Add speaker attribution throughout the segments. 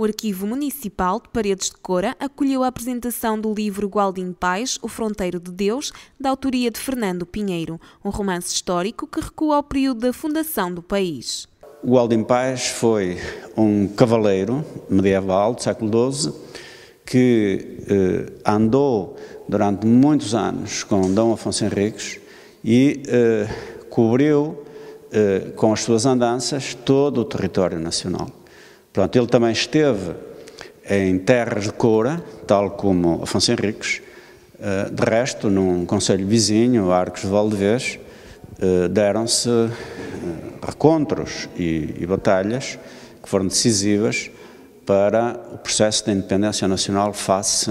Speaker 1: O Arquivo Municipal de Paredes de Cora acolheu a apresentação do livro Gualdim Paz, O Fronteiro de Deus, da autoria de Fernando Pinheiro, um romance histórico que recua ao período da fundação do país.
Speaker 2: O Gualdim Paz foi um cavaleiro medieval do século XII que eh, andou durante muitos anos com Dom Afonso Henriques e eh, cobriu eh, com as suas andanças todo o território nacional Portanto, ele também esteve em terras de Coura, tal como Afonso Henriques, eh, de resto, num conselho vizinho, Arcos de Valdevez, eh, deram-se eh, recontros e, e batalhas que foram decisivas para o processo da independência nacional face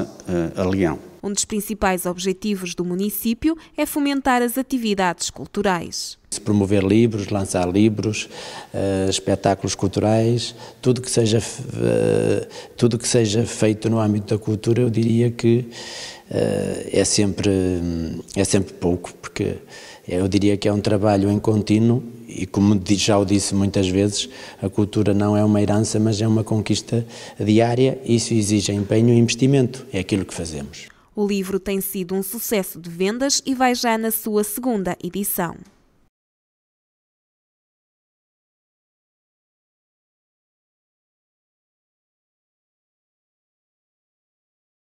Speaker 2: a Leão.
Speaker 1: Um dos principais objetivos do município é fomentar as atividades culturais
Speaker 2: promover
Speaker 3: livros, lançar livros, uh, espetáculos culturais, tudo que, seja, uh, tudo que seja feito no âmbito da cultura, eu diria que uh, é, sempre, é sempre pouco, porque eu diria que é um trabalho em contínuo e como já o disse muitas vezes, a cultura não é uma herança, mas é uma conquista diária, isso exige empenho e investimento, é aquilo que fazemos.
Speaker 1: O livro tem sido um sucesso de vendas e vai já na sua segunda edição.